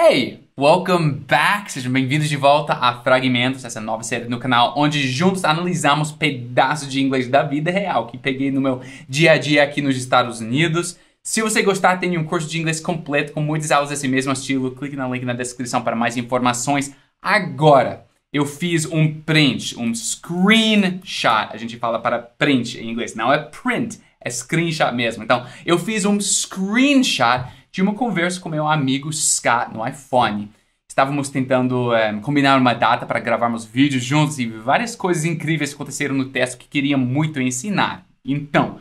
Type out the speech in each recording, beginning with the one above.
Hey, welcome back! Sejam bem-vindos de volta a Fragmentos, essa nova série no canal onde juntos analisamos pedaços de inglês da vida real que peguei no meu dia a dia aqui nos Estados Unidos. Se você gostar, tem um curso de inglês completo com muitas aulas desse mesmo estilo. Clique no link na descrição para mais informações. Agora, eu fiz um print, um screenshot. A gente fala para print em inglês, não é print, é screenshot mesmo. Então, eu fiz um screenshot de uma conversa com meu amigo Scott no iPhone. Estávamos tentando é, combinar uma data para gravarmos vídeos juntos e várias coisas incríveis aconteceram no texto que queria muito ensinar. Então,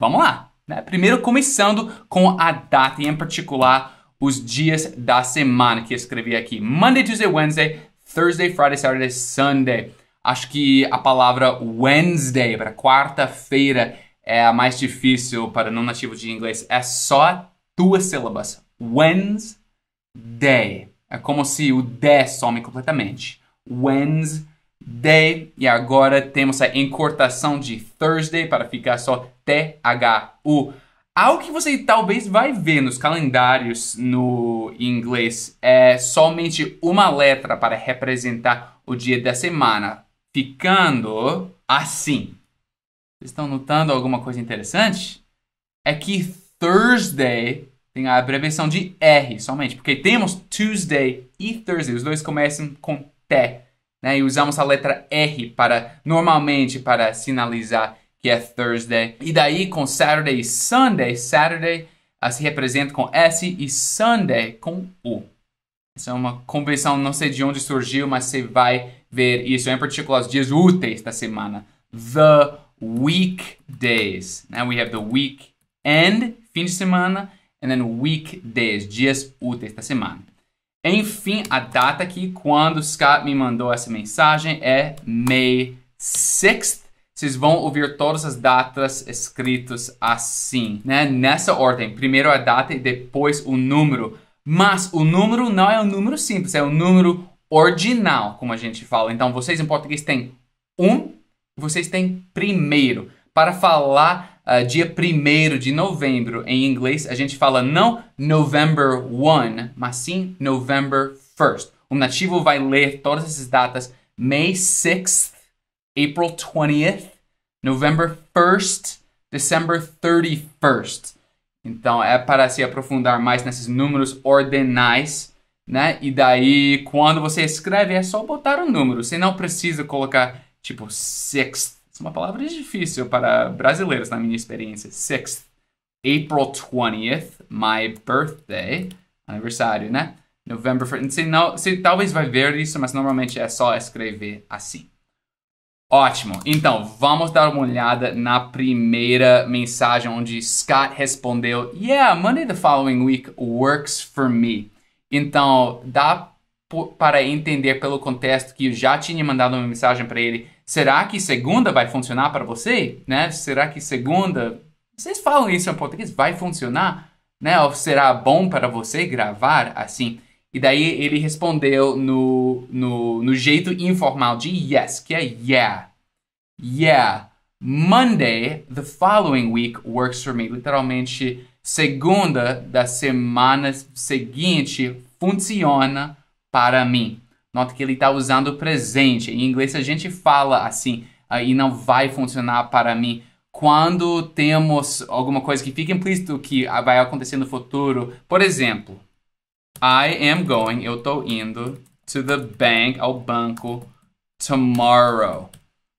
vamos lá! Né? Primeiro, começando com a data, e em particular os dias da semana que escrevi aqui: Monday, Tuesday, Wednesday, Thursday, Friday, Saturday, Sunday. Acho que a palavra Wednesday, para quarta-feira, é a mais difícil para não nativo de inglês. É só duas sílabas. Wednesday. É como se o D some completamente. Wednesday. E agora temos a encortação de Thursday para ficar só T-H-U. Algo que você talvez vai ver nos calendários no inglês é somente uma letra para representar o dia da semana, ficando assim. Vocês estão notando alguma coisa interessante? É que Thursday tem a abreviação de R somente, porque temos Tuesday e Thursday, os dois começam com T, né? E usamos a letra R para normalmente para sinalizar que é Thursday. E daí com Saturday e Sunday, Saturday uh, se representa com S e Sunday com U. Essa é uma convenção, não sei de onde surgiu, mas você vai ver isso, é em particular os dias úteis da semana. The weekdays. Now né, we have the weekend fim de semana, and then weekdays, dias úteis da semana. Enfim, a data aqui, quando o Scott me mandou essa mensagem, é May 6th. Vocês vão ouvir todas as datas escritas assim, né? Nessa ordem. Primeiro a data e depois o número. Mas o número não é um número simples, é um número ordinal, como a gente fala. Então, vocês em português têm um, vocês têm primeiro. Para falar uh, dia 1 de novembro, em inglês, a gente fala não November 1, mas sim November 1st. O nativo vai ler todas essas datas May 6th, April 20th, November 1st, December 31st. Então é para se aprofundar mais nesses números ordenais, né? E daí quando você escreve é só botar um número, você não precisa colocar tipo 6th uma palavra difícil para brasileiros, na minha experiência. Sixth, April 20th, my birthday, aniversário, né? November Você, não, você talvez vai ver isso, mas normalmente é só escrever assim. Ótimo. Então, vamos dar uma olhada na primeira mensagem onde Scott respondeu: Yeah, Monday the following week works for me. Então, dá para entender pelo contexto que eu já tinha mandado uma mensagem para ele Será que segunda vai funcionar para você? Né? Será que segunda. Vocês falam isso em português? Vai funcionar? Né? Ou será bom para você gravar assim? E daí ele respondeu no, no, no jeito informal de yes, que é yeah. Yeah. Monday, the following week, works for me. Literalmente, segunda da semana seguinte funciona para mim. Nota que ele está usando o presente. Em inglês a gente fala assim, aí não vai funcionar para mim. Quando temos alguma coisa que fica implícito que vai acontecer no futuro. Por exemplo, I am going, eu estou indo to the bank, ao banco, tomorrow.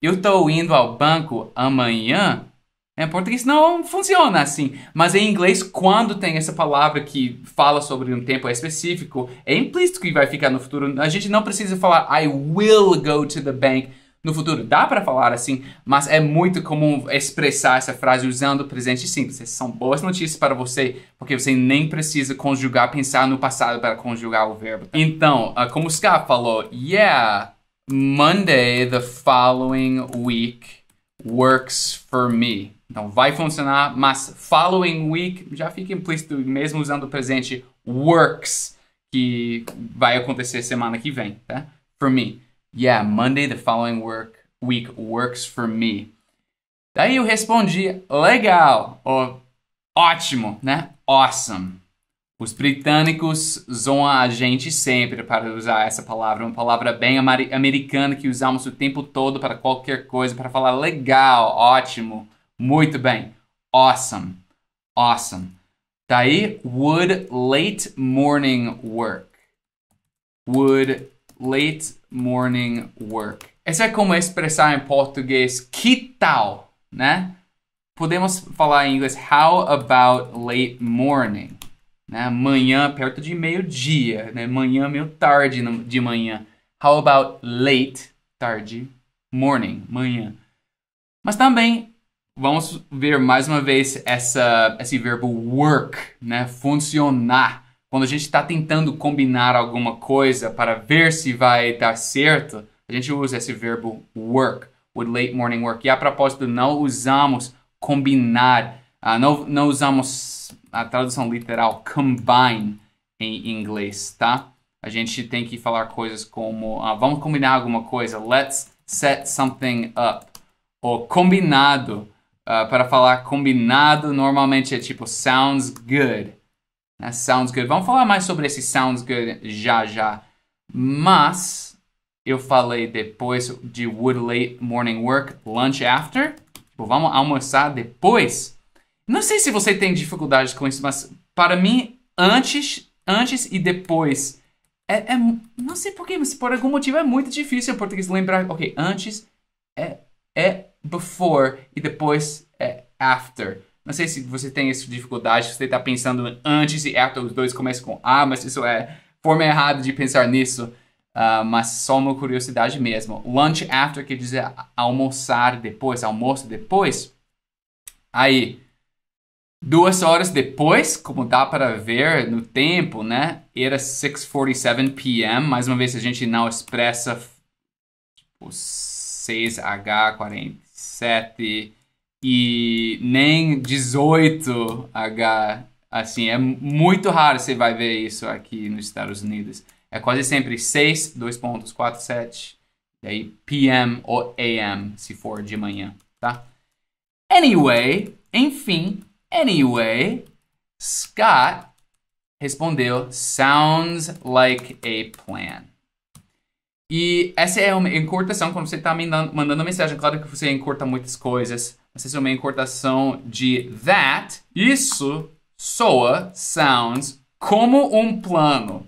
Eu estou indo ao banco amanhã é, em português não funciona assim. Mas em inglês, quando tem essa palavra que fala sobre um tempo específico, é implícito que vai ficar no futuro. A gente não precisa falar I will go to the bank no futuro. Dá para falar assim, mas é muito comum expressar essa frase usando o presente simples. Essas são boas notícias para você, porque você nem precisa conjugar, pensar no passado para conjugar o verbo. Então, ah, como o Scott falou, yeah, Monday the following week works for me. Então, vai funcionar, mas following week já fica implícito, mesmo usando o presente works, que vai acontecer semana que vem, tá? For me. Yeah, Monday the following work week works for me. Daí eu respondi, legal, ou ótimo, né? Awesome. Os britânicos zoam a gente sempre para usar essa palavra, uma palavra bem americana que usamos o tempo todo para qualquer coisa, para falar legal, ótimo. Muito bem. Awesome. Awesome. Tá aí. Would late morning work? Would late morning work? Essa é como expressar em português que tal, né? Podemos falar em inglês how about late morning? Né? Manhã perto de meio-dia, né? Manhã meio tarde de manhã. How about late, tarde, morning, manhã. Mas também vamos ver mais uma vez essa, esse verbo work, né? Funcionar. Quando a gente está tentando combinar alguma coisa para ver se vai dar certo, a gente usa esse verbo work, with late morning work. E a propósito, não usamos combinar, uh, não, não usamos a tradução literal combine em inglês, tá? A gente tem que falar coisas como uh, vamos combinar alguma coisa, let's set something up. Ou combinado, uh, para falar combinado, normalmente é tipo sounds good. Né? Sounds good. Vamos falar mais sobre esse sounds good já já. Mas eu falei depois de would late morning work, lunch after. Tipo, vamos almoçar depois. Não sei se você tem dificuldades com isso, mas para mim, antes, antes e depois. É, é, não sei porquê, mas por algum motivo é muito difícil o português lembrar. Ok, antes é, é before e depois é after. Não sei se você tem essa dificuldade, se você está pensando antes e after, os dois começam com A, ah, mas isso é forma errada de pensar nisso. Uh, mas só uma curiosidade mesmo. Lunch after quer dizer almoçar depois, almoço depois. Aí, duas horas depois, como dá para ver no tempo, né? Era 6:47 p.m. Mais uma vez, a gente não expressa tipo, 6H40 17 e nem 18H. Assim, é muito raro você vai ver isso aqui nos Estados Unidos. É quase sempre 6, 2 pontos, 4, 7. Daí PM ou AM, se for de manhã, tá? Anyway, enfim, anyway, Scott respondeu, sounds like a plan. E essa é uma encurtação, quando você está mandando, mandando mensagem, claro que você encurta muitas coisas. Mas essa é uma encurtação de that. Isso soa, sounds, como um plano.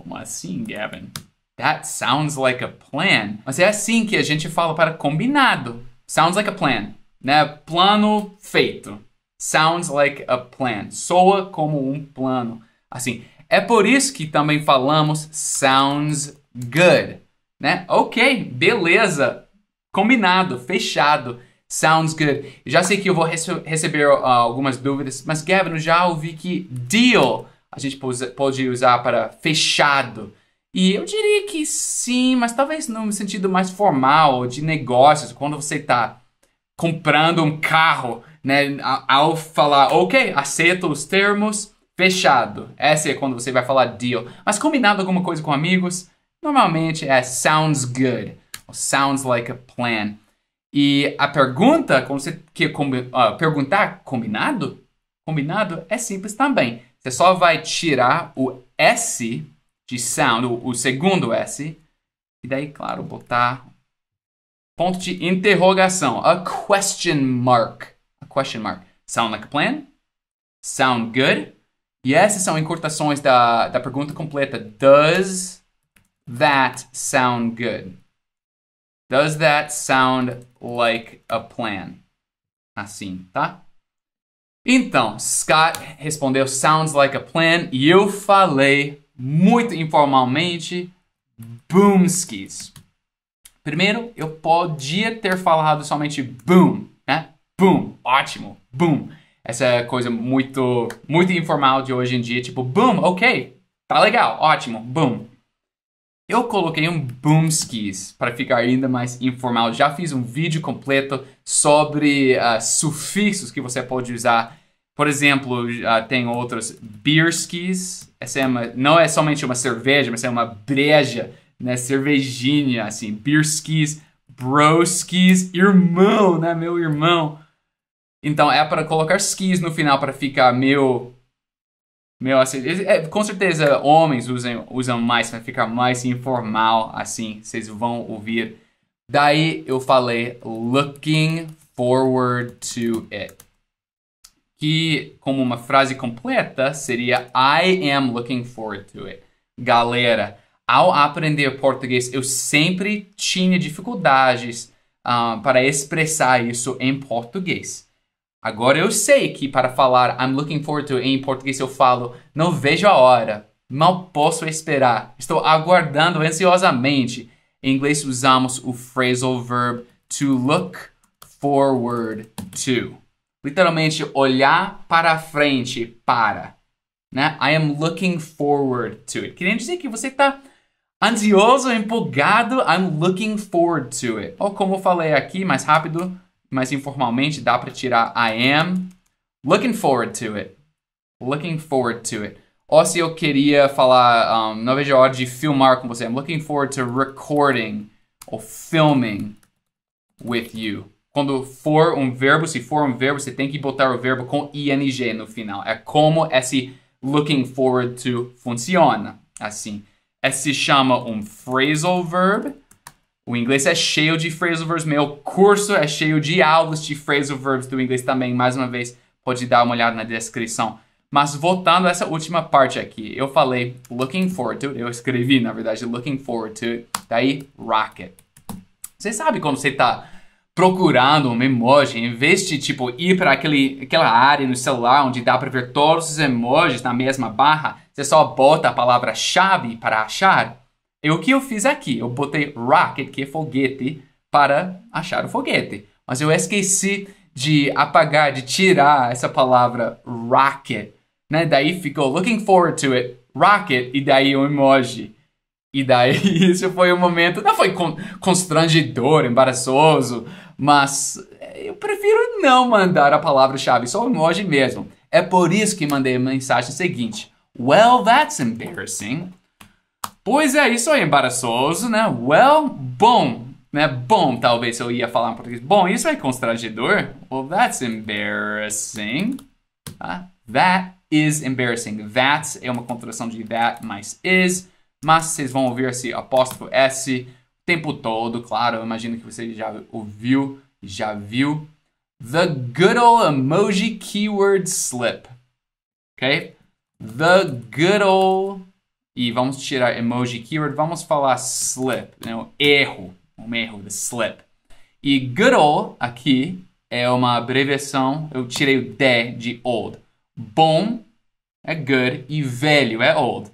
Como assim, Gavin? That sounds like a plan. Mas é assim que a gente fala para combinado. Sounds like a plan. Né? Plano feito. Sounds like a plan. Soa como um plano. Assim, é por isso que também falamos sounds good, né? Ok, beleza, combinado, fechado. Sounds good. Já sei que eu vou rece receber uh, algumas dúvidas, mas Gavin, eu já ouvi que deal a gente pode usar para fechado. E eu diria que sim, mas talvez no sentido mais formal, de negócios, quando você está comprando um carro, né? Ao falar, ok, aceito os termos, fechado. Essa é quando você vai falar deal. Mas combinado alguma coisa com amigos, Normalmente é sounds good, sounds like a plan. E a pergunta, quando você quer combi uh, perguntar combinado, combinado é simples também. Você só vai tirar o S de sound, o, o segundo S, e daí, claro, botar ponto de interrogação, a question mark, a question mark. Sound like a plan? Sound good? E essas são encurtações da, da pergunta completa. Does that sound good? Does that sound like a plan? Assim, tá? Então, Scott respondeu sounds like a plan e eu falei muito informalmente boomskis. Primeiro, eu podia ter falado somente boom, né? Boom, ótimo, boom. Essa é coisa muito muito informal de hoje em dia, tipo boom, ok, tá legal, ótimo, boom. Eu coloquei um boom skis para ficar ainda mais informal. Já fiz um vídeo completo sobre uh, sufixos que você pode usar. Por exemplo, uh, tem outros beer skis. Essa é uma, não é somente uma cerveja, mas é uma breja, né? Cervejinha, assim. Beer skis, bro skis, irmão, né? Meu irmão. Então é para colocar skis no final para ficar meio meu, assim, é, com certeza homens usam, usam mais para ficar mais informal, assim, vocês vão ouvir. Daí eu falei looking forward to it. Que, como uma frase completa, seria I am looking forward to it. Galera, ao aprender português, eu sempre tinha dificuldades ah, para expressar isso em português. Agora eu sei que para falar I'm looking forward to em português eu falo não vejo a hora, mal posso esperar, estou aguardando ansiosamente. Em inglês usamos o phrasal verb to look forward to. Literalmente olhar para frente para, né? I am looking forward to it. Querendo dizer que você está ansioso, empolgado, I'm looking forward to it. Ou como eu falei aqui mais rápido, mais informalmente dá para tirar I am. Looking forward to it. Looking forward to it. Ou se eu queria falar, um, não vejo a hora de filmar com você. I'm looking forward to recording ou filming with you. Quando for um verbo, se for um verbo, você tem que botar o verbo com ing no final. É como esse looking forward to funciona. Assim, esse é chama um phrasal verb o inglês é cheio de phrasal verbs, meu curso é cheio de aulas de phrasal verbs do inglês também. Mais uma vez, pode dar uma olhada na descrição. Mas voltando a essa última parte aqui, eu falei looking forward to it, eu escrevi, na verdade, looking forward to it, tá daí rocket. Você sabe quando você está procurando um emoji, em vez de tipo ir para aquele aquela área no celular onde dá para ver todos os emojis na mesma barra, você só bota a palavra-chave para achar. E o que eu fiz aqui? Eu botei rocket, que é foguete, para achar o foguete. Mas eu esqueci de apagar, de tirar essa palavra rocket. Né? Daí ficou looking forward to it, rocket, e daí um emoji. E daí isso foi um momento, não foi constrangedor, embaraçoso, mas eu prefiro não mandar a palavra-chave, só o emoji mesmo. É por isso que mandei a mensagem seguinte. Well, that's embarrassing. Pois é, isso é embaraçoso, né? Well, bom, né? Bom, talvez eu ia falar em português. Bom, isso é constrangedor. Well, that's embarrassing. Tá? That is embarrassing. That é uma contração de that mais is, mas vocês vão ouvir esse apóstrofo S o tempo todo, claro. Eu imagino que você já ouviu, já viu. The good old emoji keyword slip. Ok? The good old e vamos tirar emoji keyword, vamos falar slip, né? erro, um erro de slip. E good old aqui é uma abreviação, eu tirei o D de old. Bom é good e velho é old.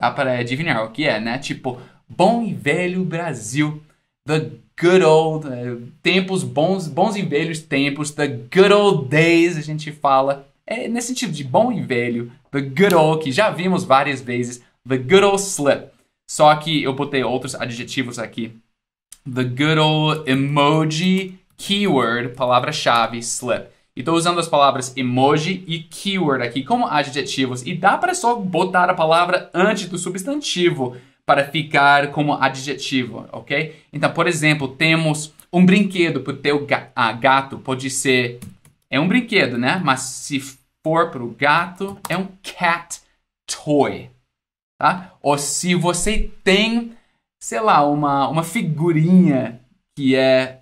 Dá para adivinhar o que é, né? Tipo, bom e velho Brasil, the good old, é, tempos bons, bons e velhos tempos, the good old days, a gente fala. É nesse sentido de bom e velho, the good old, que já vimos várias vezes The good old slip. Só que eu botei outros adjetivos aqui. The good old emoji keyword, palavra-chave slip. E estou usando as palavras emoji e keyword aqui como adjetivos. E dá para só botar a palavra antes do substantivo para ficar como adjetivo, ok? Então, por exemplo, temos um brinquedo para o teu ah, gato. Pode ser. É um brinquedo, né? Mas se for para o gato, é um cat toy tá? Ou se você tem, sei lá, uma, uma figurinha que é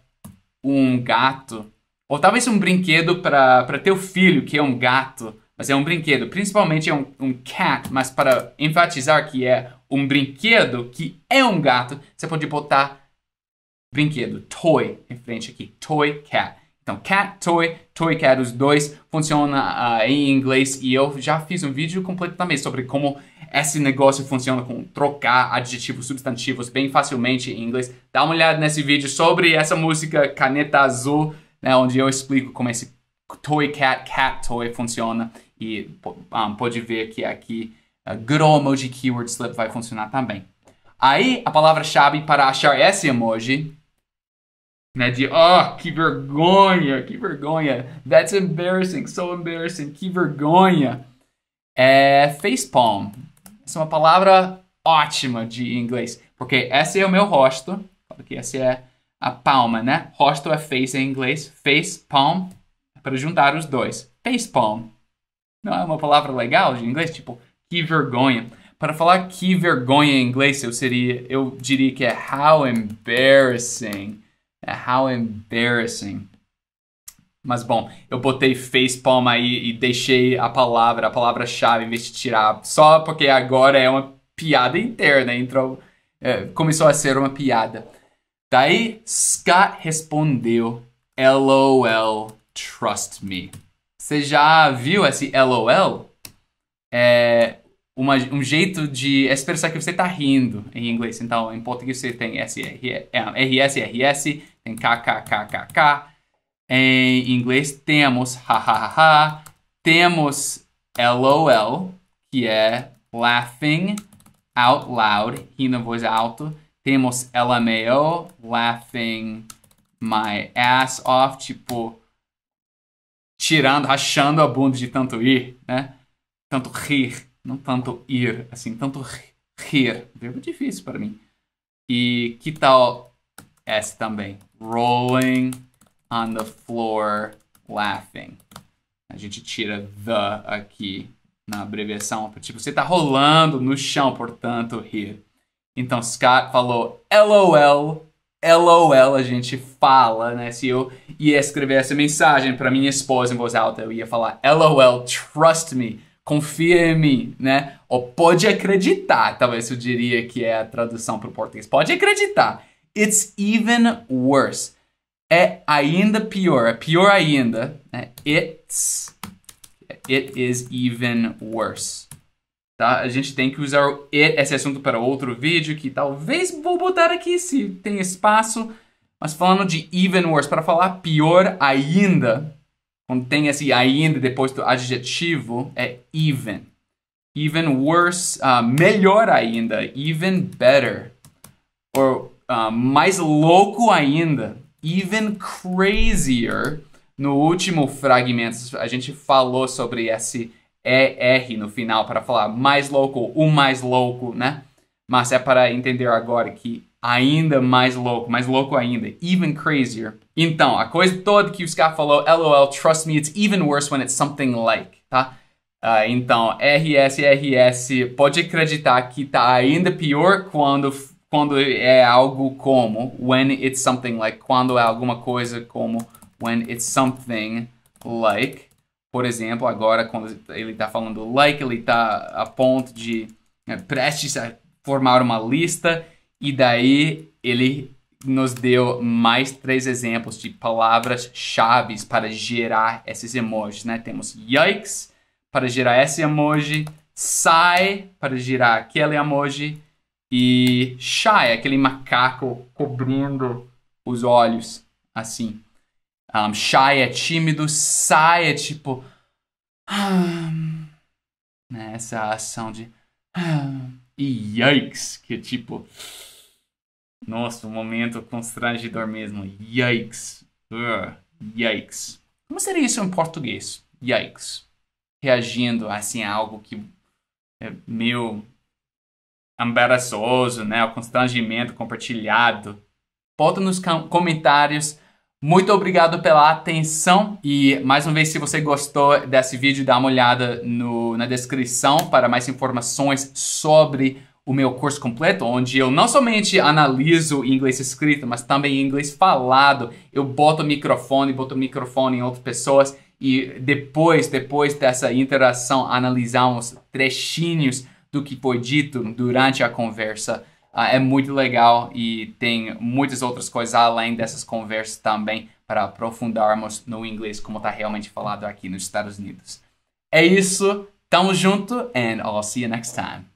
um gato, ou talvez um brinquedo para teu filho que é um gato, mas é um brinquedo, principalmente é um, um cat, mas para enfatizar que é um brinquedo que é um gato, você pode botar brinquedo, toy, em frente aqui, toy cat. Então, cat, toy, toy cat, os dois funciona uh, em inglês e eu já fiz um vídeo completamente sobre como esse negócio funciona com trocar adjetivos, substantivos bem facilmente em inglês. Dá uma olhada nesse vídeo sobre essa música Caneta Azul, né, onde eu explico como esse toy cat, cat toy funciona e um, ah, pode ver que aqui ah, good old emoji keyword slip vai funcionar também. Aí a palavra-chave para achar esse emoji né? De, oh, que vergonha, que vergonha. That's embarrassing, so embarrassing, que vergonha. É facepalm. Essa é uma palavra ótima de inglês, porque esse é o meu rosto, porque essa é a palma, né? Rosto é face em inglês, facepalm é para juntar os dois. facepalm Não é uma palavra legal de inglês, tipo, que vergonha. Para falar que vergonha em inglês, eu seria, eu diria que é how embarrassing. É, how embarrassing. Mas bom, eu botei facepalma aí e deixei a palavra, a palavra-chave, em vez de tirar. Só porque agora é uma piada interna, entrou, é, começou a ser uma piada. Daí, Scott respondeu, LOL, trust me. Você já viu esse LOL? É uma, um jeito de é expressar que você está rindo em inglês. Então, em português você tem SRS, RS, é, RS tem kkkk. Em inglês temos hahaha. Temos lol, que é laughing out loud, rindo voz alta. Temos lmao, laughing my ass off, tipo tirando, rachando a bunda de tanto ir, né? Tanto rir, não tanto ir, assim, tanto rir. Verbo difícil para mim. E que tal S também? rolling on the floor laughing. A gente tira the aqui na abreviação. Tipo, você tá rolando no chão, portanto, rir. Então, Scott falou LOL, LOL, a gente fala, né? Se eu ia escrever essa mensagem para minha esposa em voz alta, eu ia falar LOL, trust me, confia em mim, né? Ou pode acreditar, talvez eu diria que é a tradução para o português. Pode acreditar. It's even worse. É ainda pior, é pior ainda. Né? It's. It is even worse. Tá? A gente tem que usar o it, esse assunto para outro vídeo que talvez vou botar aqui se tem espaço. Mas falando de even worse, para falar pior ainda, quando tem esse ainda depois do adjetivo, é even. Even worse, uh, melhor ainda, even better. Or ah, mais louco ainda, even crazier, no último fragmento, a gente falou sobre esse ER no final para falar mais louco, o mais louco, né? Mas é para entender agora que ainda mais louco, mais louco ainda, even crazier. Então, a coisa toda que o Scott falou, lol, trust me, it's even worse when it's something like, tá? Uh, então, RS, RS, pode acreditar que tá ainda pior quando quando é algo como when it's something like quando é alguma coisa como when it's something like por exemplo agora quando ele está falando like ele está a ponto de né, prestes a formar uma lista e daí ele nos deu mais três exemplos de palavras chaves para gerar esses emojis, né? Temos yikes para gerar esse emoji, sai para gerar aquele emoji e shy é aquele macaco cobrindo os olhos, assim. Um, shy é tímido, sai é tipo. Ah, né, essa ação de. Ah, e yikes, que é tipo. Nossa, um momento constrangedor mesmo. Yikes. Uh, yikes. Como seria isso em português? Yikes. Reagindo assim a algo que é meio embaraçoso, né? O constrangimento compartilhado. Bota nos comentários. Muito obrigado pela atenção e mais uma vez, se você gostou desse vídeo, dá uma olhada no, na descrição para mais informações sobre o meu curso completo, onde eu não somente analiso inglês escrito, mas também inglês falado. Eu boto o microfone, boto o microfone em outras pessoas e depois, depois dessa interação, analisamos trechinhos do que foi dito durante a conversa. Uh, é muito legal e tem muitas outras coisas além dessas conversas também para aprofundarmos no inglês como está realmente falado aqui nos Estados Unidos. É isso, tamo junto and I'll see you next time.